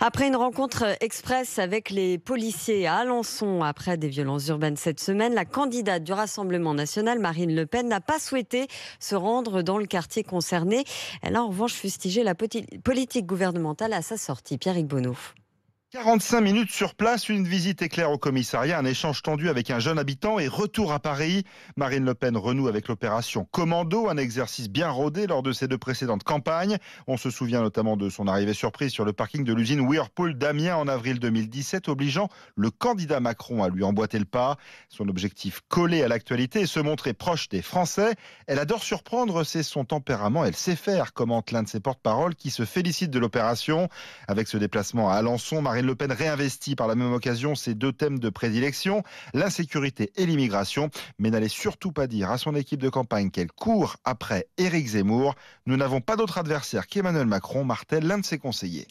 Après une rencontre express avec les policiers à Alençon après des violences urbaines cette semaine, la candidate du Rassemblement national, Marine Le Pen, n'a pas souhaité se rendre dans le quartier concerné. Elle a en revanche fustigé la politique gouvernementale à sa sortie. Pierre Bonneau. 45 minutes sur place, une visite éclair au commissariat, un échange tendu avec un jeune habitant et retour à Paris. Marine Le Pen renoue avec l'opération Commando, un exercice bien rodé lors de ses deux précédentes campagnes. On se souvient notamment de son arrivée surprise sur le parking de l'usine Whirlpool d'Amiens en avril 2017, obligeant le candidat Macron à lui emboîter le pas. Son objectif, collé à l'actualité et se montrer proche des Français. Elle adore surprendre, c'est son tempérament, elle sait faire, commente l'un de ses porte-parole qui se félicite de l'opération. Avec ce déplacement à Alençon, Marine Marine Le Pen réinvestit par la même occasion ses deux thèmes de prédilection, l'insécurité et l'immigration. Mais n'allait surtout pas dire à son équipe de campagne qu'elle court après Éric Zemmour. Nous n'avons pas d'autre adversaire qu'Emmanuel Macron, Martel l'un de ses conseillers.